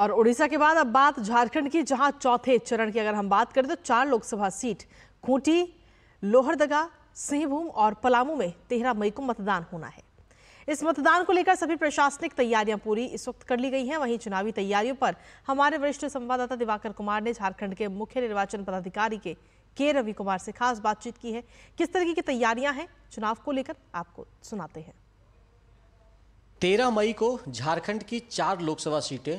और उड़ीसा के बाद अब बात झारखंड की जहां चौथे चरण की अगर हम बात करें तो चार लोकसभा सीट खूंटी लोहरदगा सिंहभूम और पलामू में तेरह मई को मतदान होना है इस मतदान को लेकर सभी प्रशासनिक तैयारियां पूरी इस वक्त कर ली गई हैं वहीं चुनावी तैयारियों पर हमारे वरिष्ठ संवाददाता दिवाकर कुमार ने झारखंड के मुख्य निर्वाचन पदाधिकारी के के रवि कुमार से खास बातचीत की है किस तरीके की तैयारियां हैं चुनाव को लेकर आपको सुनाते हैं तेरह मई को झारखंड की चार लोकसभा सीटें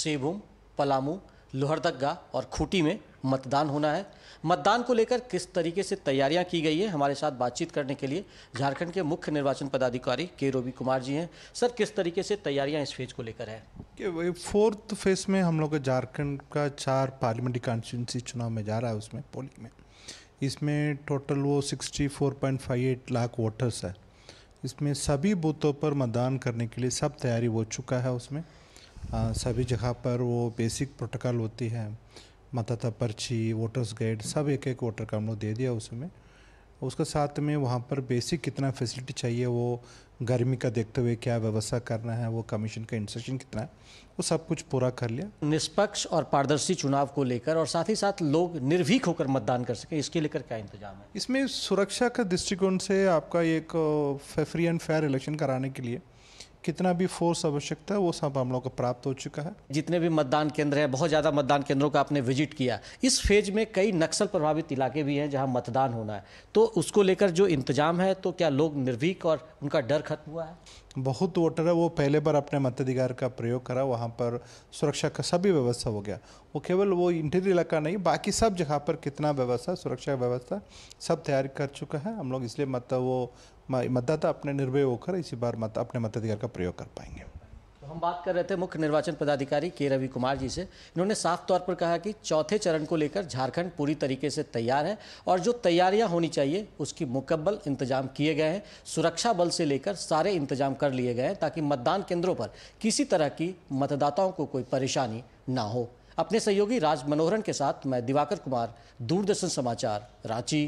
सेभुम पलामू लोहरदग्गा और खूटी में मतदान होना है मतदान को लेकर किस तरीके से तैयारियां की गई है हमारे साथ बातचीत करने के लिए झारखंड के मुख्य निर्वाचन पदाधिकारी के रोबी कुमार जी हैं सर किस तरीके से तैयारियां इस फेज को लेकर है कि फोर्थ फेज में हम लोग झारखंड का चार पार्लियामेंट्री कॉन्स्टिट्यूंसी चुनाव में जा रहा है उसमें पोलिंग में इसमें टोटल वो सिक्सटी लाख वोटर्स है इसमें सभी बूथों पर मतदान करने के लिए सब तैयारी हो चुका है उसमें सभी जगह पर वो बेसिक प्रोटोकॉल होती है मतदाता पर्ची वोटर्स गाइड सब एक एक वोटर का हम लोग दे दिया उसमें उसके साथ में वहाँ पर बेसिक कितना फैसिलिटी चाहिए वो गर्मी का देखते हुए क्या व्यवस्था करना है वो कमीशन का इंस्ट्रक्शन कितना है वो सब कुछ पूरा कर लिया निष्पक्ष और पारदर्शी चुनाव को लेकर और साथ ही साथ लोग निर्भीक होकर मतदान कर सके इसके लेकर क्या इंतजाम है इसमें सुरक्षा का दृष्टिकोण से आपका एक फ्री एंड फेयर इलेक्शन कराने के लिए कितना भी फोर्स आवश्यकता है वो सब हम लोग को प्राप्त हो चुका है जितने भी मतदान केंद्र हैं बहुत ज़्यादा मतदान केंद्रों का आपने विजिट किया इस फेज में कई नक्सल प्रभावित इलाके भी हैं जहाँ मतदान होना है तो उसको लेकर जो इंतजाम है तो क्या लोग निर्भीक और उनका डर खत्म हुआ है बहुत वोटर है वो पहले बार अपने मताधिकार का प्रयोग करा वहाँ पर सुरक्षा का सभी व्यवस्था हो गया वो केवल वो इंटीरियर इलाका नहीं बाकी सब जगह पर कितना व्यवस्था सुरक्षा व्यवस्था सब तैयार कर चुका है हम लोग इसलिए मत वो मतदाता अपने निर्भय होकर इसी बार मत अपने मताधिकार का प्रयोग कर पाएंगे बात कर रहे थे मुख्य निर्वाचन पदाधिकारी के रवि कुमार जी से इन्होंने साफ तौर पर कहा कि चौथे चरण को लेकर झारखंड पूरी तरीके से तैयार है और जो तैयारियां होनी चाहिए उसकी मुकम्मल इंतजाम किए गए हैं सुरक्षा बल से लेकर सारे इंतजाम कर लिए गए हैं ताकि मतदान केंद्रों पर किसी तरह की मतदाताओं को कोई परेशानी ना हो अपने सहयोगी राज मनोहरन के साथ मैं दिवाकर कुमार दूरदर्शन समाचार रांची